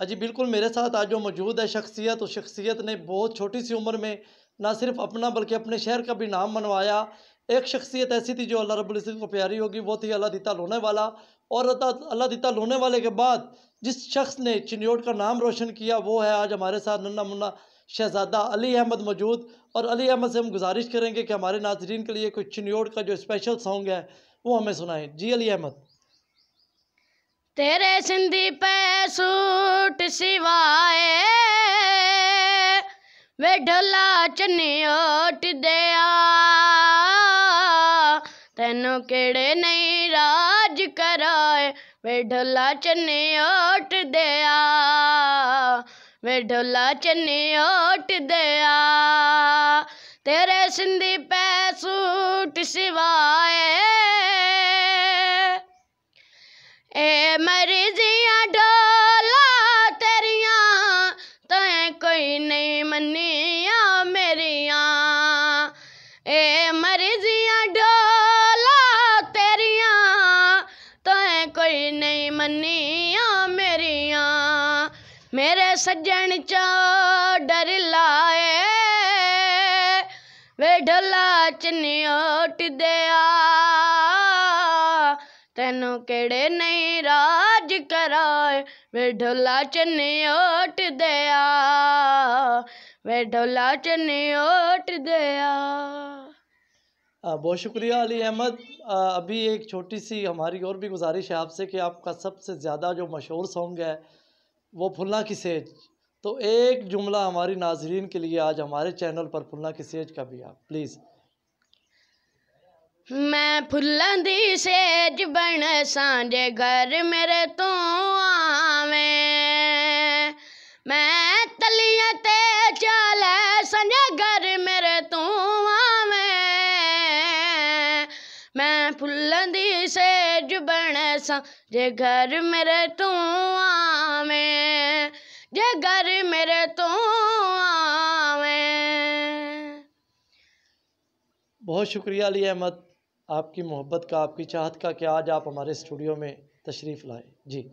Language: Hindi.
अजी हाँ बिल्कुल मेरे साथ आज जो मौजूद है शख्सियत उस शख्सियत ने बहुत छोटी सी उम्र में ना सिर्फ अपना बल्कि अपने शहर का भी नाम मनवाया एक शख्सियत ऐसी थी जो अल्लाह रब्ज़त को प्यारी होगी वो थी अल्लाह दिता लोने वाला और अल्लाह दिता लोने वाले के बाद जिस शख्स ने चिनियोट का नाम रोशन किया वो है आज हमारे साथ नन्ना मुन्ना शहजादा अली अहमद मौजूद और अली अहमद से हम गुजारिश करेंगे कि हमारे नाजरीन के लिए कोई चिनियोट का जो स्पेशल सॉन्ग है वो हमें सुनाएं जी अली अहमद तेरे सिंधी पे सूट सिवाए वे ढोला चनियोट दया तेनों केड़े नहीं राज कराए वे ढोला चनियोट दया वे ढोला चनियोट दया तेरे सिंधी पे सूट सिवाए ਮੰਨੀਆਂ ਮੇਰੀਆਂ ਮੇਰੇ ਸੱਜਣ ਚ ਡਰ ਲਾਏ ਵੇ ਢਲਾ ਚਨਿਓਟ ਦਿਆ ਤੈਨੂੰ ਕਿਹੜੇ ਨਹੀਂ ਰਾਜ ਕਰਾਏ ਵੇ ਢਲਾ ਚਨਿਓਟ ਦਿਆ ਵੇ ਢਲਾ ਚਨਿਓਟ ਦਿਆ बहुत शुक्रिया अली अहमद अभी एक छोटी सी हमारी और भी गुजारिश है आपसे कि आपका सबसे ज़्यादा जो मशहूर सॉन्ग है वो फुल्ला की सेज तो एक जुमला हमारी नाजरीन के लिए आज हमारे चैनल पर फुल्ला की सेज का भी आप प्लीज़ मैं फुल्ला दी सेज बन सांझे घर मेरे तो आवे मैं तलिया ते चा फुल्लां दी सेज बने जे घर मेरे तूं आवे जे घर मेरे तूं आवे बहुत शुक्रिया अली अहमद आपकी मोहब्बत का आपकी चाहत का कि आज आप हमारे स्टूडियो में तशरीफ़ लाए जी